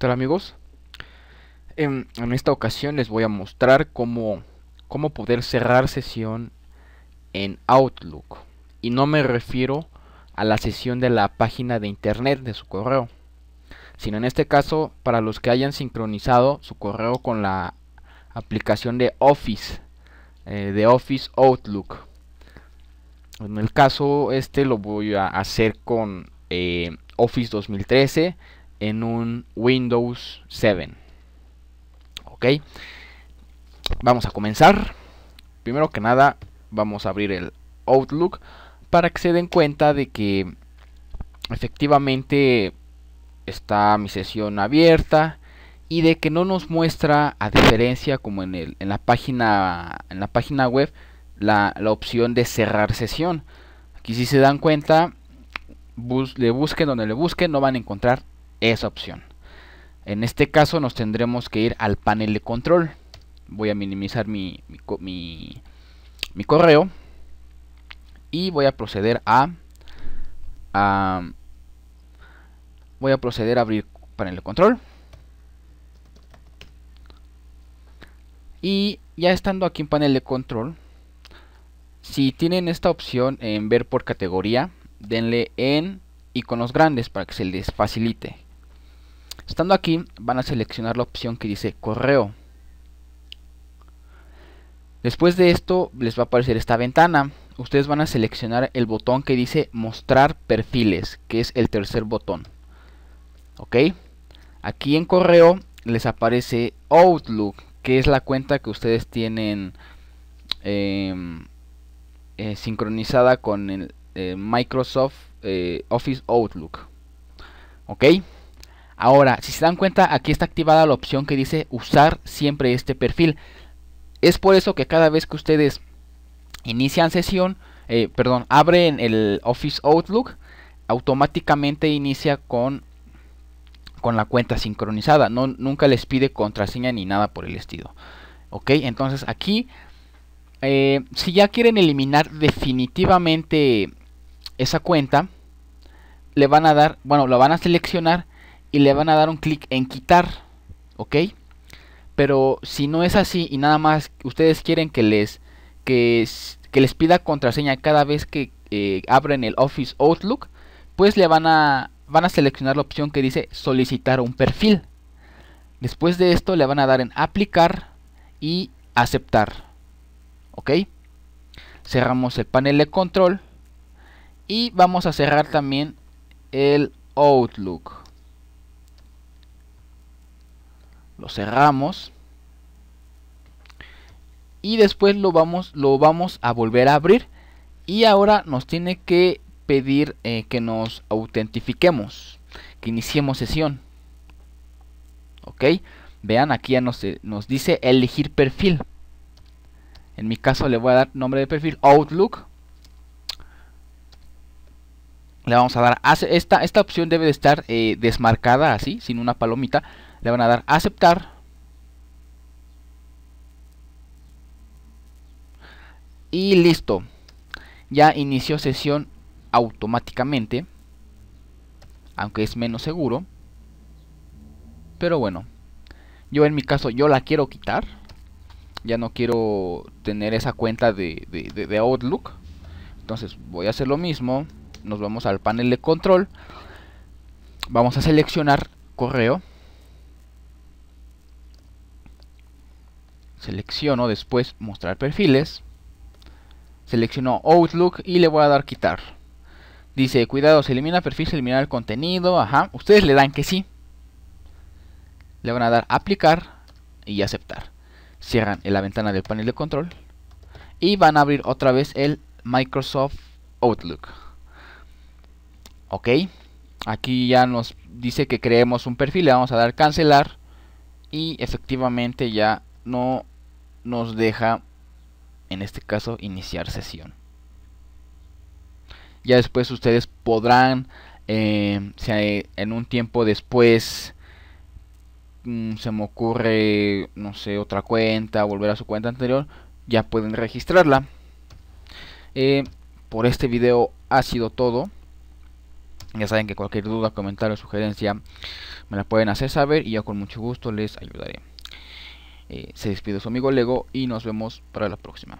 Hola amigos? En, esta ocasión les voy a mostrar cómo, cómo poder cerrar sesión en Outlook. Y no me refiero a la sesión de la página de internet de su correo. Sino en este caso para los que hayan sincronizado su correo con la aplicación de Office. Eh, de Office Outlook. En el caso este lo voy a hacer con eh, Office 2013 en un Windows 7. Ok, vamos a comenzar. Primero que nada, vamos a abrir el Outlook para que se den cuenta de que efectivamente está mi sesión abierta y de que no nos muestra a diferencia como en, el, en la página en la página web la, la, opción de cerrar sesión aquí si se dan cuenta le busquen donde le busquen no van a encontrar esa opción. En este caso nos tendremos que ir al panel de control. Voy a minimizar mi, mi, correo. Y voy a proceder a, a, Voy a proceder a abrir panel de control. Y ya estando aquí en panel de control, si tienen esta opción en ver por categoría, denle en iconos grandes para que se les facilite. Estando aquí, van a seleccionar la opción que dice correo. Después de esto, les va a aparecer esta ventana. Ustedes van a seleccionar el botón que dice mostrar perfiles, que es el tercer botón. ¿Ok? Aquí en correo les aparece Outlook, que es la cuenta que ustedes tienen em, eh, sincronizada con el eh, Microsoft eh, Office Outlook. ¿Ok? Ahora, si se dan cuenta, aquí está activada la opción que dice usar siempre este perfil. Es por eso que cada vez que ustedes inician sesión, eh, perdón, abren el Office Outlook, automáticamente inicia con, con la cuenta sincronizada. No, nunca les pide contraseña ni nada por el estilo. Ok, entonces aquí, eh, si ya quieren eliminar definitivamente esa cuenta, le van a dar, bueno, lo van a seleccionar y le van a dar un clic en quitar, ¿ok? Pero si no es así y nada más ustedes quieren que les, que, les pida contraseña cada vez que eh, abren el Office Outlook, pues le van a, van a seleccionar la opción que dice solicitar un perfil. Después de esto le van a dar en aplicar y aceptar. ¿Ok? Cerramos el panel de control y vamos a cerrar también el Outlook. lo cerramos y después lo vamos, lo vamos a volver a abrir y ahora nos tiene que pedir eh, que nos autentifiquemos, que iniciemos sesión. Ok, vean aquí ya eh, nos, dice elegir perfil. En mi caso le voy a dar nombre de perfil Outlook. Le vamos a dar, esta, esta opción debe de estar eh, desmarcada así, sin una palomita, le van a dar aceptar y listo ya inició sesión automáticamente aunque es menos seguro pero bueno yo en mi caso yo la quiero quitar ya no quiero tener esa cuenta de Outlook entonces voy a hacer lo mismo nos vamos al panel de control vamos a seleccionar correo Selecciono después mostrar perfiles. Selecciono Outlook y le voy a dar quitar. Dice, cuidado, se elimina perfil, se elimina el contenido. Ajá, ustedes le dan que sí. Le van a dar aplicar y aceptar. Cierran la ventana del panel de control. Y van a abrir otra vez el Microsoft Outlook. Ok. Aquí ya nos dice que creemos un perfil. Le vamos a dar cancelar. Y efectivamente ya no nos deja, en este caso, iniciar sesión. Ya después ustedes podrán, eh, en un tiempo después, mm, se me ocurre, no sé, otra cuenta, volver a su cuenta anterior, ya pueden registrarla. Eh, por este video ha sido todo. Ya saben que cualquier duda, comentario, sugerencia me la pueden hacer saber y yo con mucho gusto les ayudaré. Eh, se despide su amigo Lego y nos vemos para la próxima.